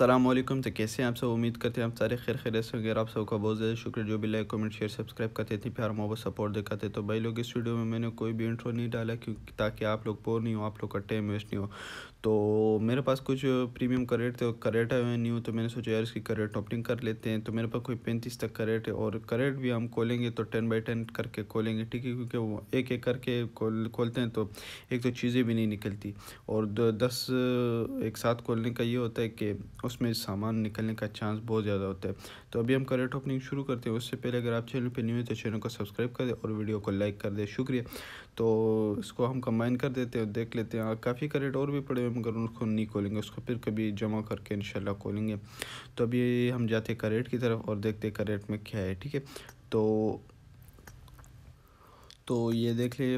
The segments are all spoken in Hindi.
असलम तो कैसे आप सब उम्मीद करते हैं आप सारे खैर खैर से होंगे आप सबका बहुत ज़्यादा शुक्र जो भी लाइक कमेंट शेयर सब्सक्राइब करते थे प्यार मोहब्बत सपोर्ट दिखाते तो भाई लोग इस वीडियो में मैंने कोई भी इंट्रो नहीं डाला क्योंकि ताकि आप लोग पोर नहीं हो आप लोग का टाइम वेस्ट नहीं हो तो मेरे पास कुछ प्रीमियम करेट थे करेट है न्यू तो मैंने सोचा यार इसकी करेट ओपनिंग कर लेते हैं तो मेरे पास कोई पैंतीस तक करेट है और करेट भी हम खोलेंगे तो टेन बाई टेन करके खोलेंगे ठीक है क्योंकि वो एक एक करके खोल खोलते हैं तो एक तो चीज़ें भी नहीं निकलती और दस एक साथ खोलने का ये होता है कि उसमें सामान निकलने का चांस बहुत ज़्यादा होता है तो अभी हम करेट ओपनिंग शुरू करते हैं उससे पहले अगर आप चैनल पर न्यू है तो चैनल को सब्सक्राइब कर दें और वीडियो को लाइक कर दें शुक्रिया तो इसको हम कंबाइन कर देते हैं देख लेते हैं काफ़ी करेट और भी पड़े हुए मगर उनको नहीं खोलेंगे उसको फिर कभी जमा करके इन खोलेंगे तो अभी हम जाते करेट की तरफ और देखते करेट में क्या है ठीक है तो तो ये देख लिए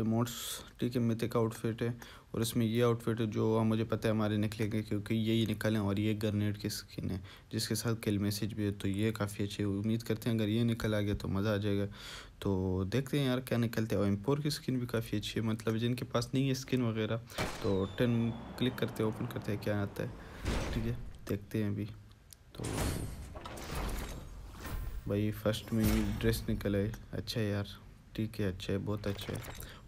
इमोट्स ठीक है मिथिक आउटफिट है और इसमें ये आउटफिट है जो मुझे पता है हमारे निकलेंगे क्योंकि यही निकलें और ये ग्रनेड की स्किन है जिसके साथ किल मैसेज भी है तो ये काफ़ी अच्छी उम्मीद करते हैं अगर ये निकल आ गया तो मज़ा आ जाएगा तो देखते हैं यार क्या निकलते हैं और एम्पोर की स्किन भी काफ़ी अच्छी है मतलब जिनके पास नहीं है स्किन वगैरह तो टेन क्लिक करते हैं ओपन करते हैं क्या आता है ठीक है देखते हैं अभी तो भाई फर्स्ट में ड्रेस निकल है अच्छा यार ठीक है अच्छा है बहुत अच्छा है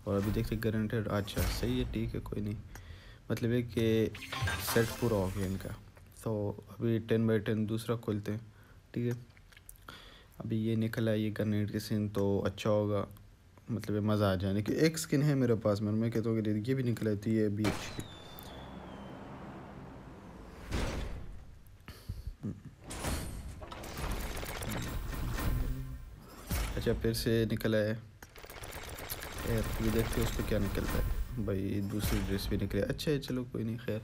और अभी देखते गारंटेड अच्छा सही है ठीक है कोई नहीं मतलब है कि सेट पूरा हो गया इनका तो अभी टेन बाई टेन दूसरा खोलते हैं ठीक है अभी ये निकला ये ग्रेनेड के सीन तो अच्छा होगा मतलब मज़ा आ जाने की एक स्किन है मेरे पास मैं मैं कहता हूँ कि ये भी निकल आती है अभी तो अच्छी अच्छा फिर से निकला है खैर ये देखते हैं उसको क्या निकलता है भाई दूसरी ड्रेस भी निकले अच्छा है चलो कोई नहीं खैर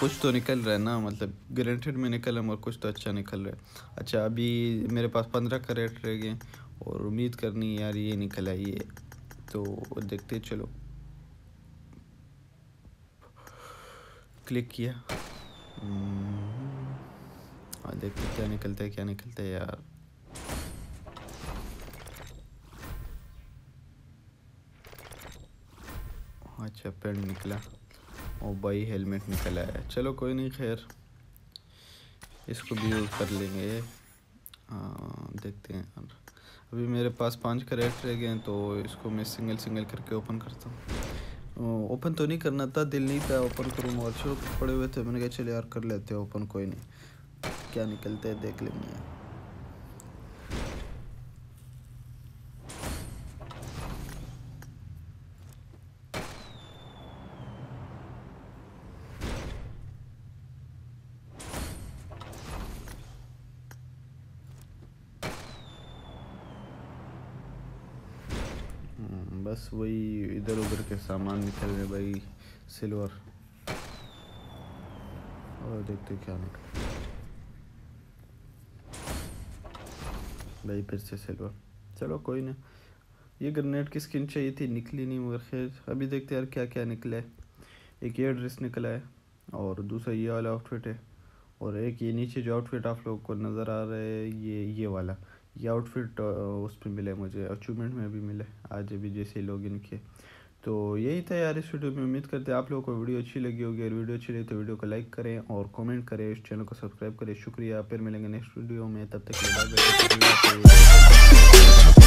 कुछ तो निकल रहा है ना मतलब ग्रेंटेड में निकल हम और कुछ तो अच्छा निकल रहा है अच्छा अभी मेरे पास पंद्रह का रेट रह गए और उम्मीद करनी यार ये निकल है ये तो देखते चलो क्लिक किया हम्म। हाँ, देखते क्या निकलता है क्या निकलता है यार अच्छा पेड़ निकला ओ भाई हेलमेट निकल आया चलो कोई नहीं खैर इसको भी यूज़ कर लेंगे हाँ देखते हैं अब अभी मेरे पास पांच करेक्ट रह गए हैं तो इसको मैं सिंगल सिंगल करके ओपन करता हूँ ओपन तो नहीं करना था दिल नहीं था ओपन करूँ और पड़े हुए थे मैंने कहा चलो यार कर लेते हैं ओपन कोई नहीं क्या निकलते हैं देख लेंगे यार बस वही इधर उधर के सामान निकल रहे भाई सिल्वर और देखते क्या निकल भाई फिर से सिल्वर चलो कोई ना ये ग्रेनेड की स्किन चाहिए थी निकली नहीं मगर खैर अभी देखते यार क्या क्या निकला है एक ये ड्रेस निकला है और दूसरा ये वाला आउटफिट है और एक ये नीचे जो आउटफिट आप लोग को नज़र आ रहा है ये ये वाला ये आउटफिट उस पर मिले मुझे अचीवमेंट में भी मिले आज अभी जैसे ही इनके किए तो यही था यार इस वीडियो में उम्मीद करते हैं आप लोगों को वीडियो अच्छी लगी होगी अगर वीडियो अच्छी लगी तो वीडियो को लाइक करें और कमेंट करें इस चैनल को सब्सक्राइब करें शुक्रिया फिर मिलेंगे नेक्स्ट वीडियो में तब तक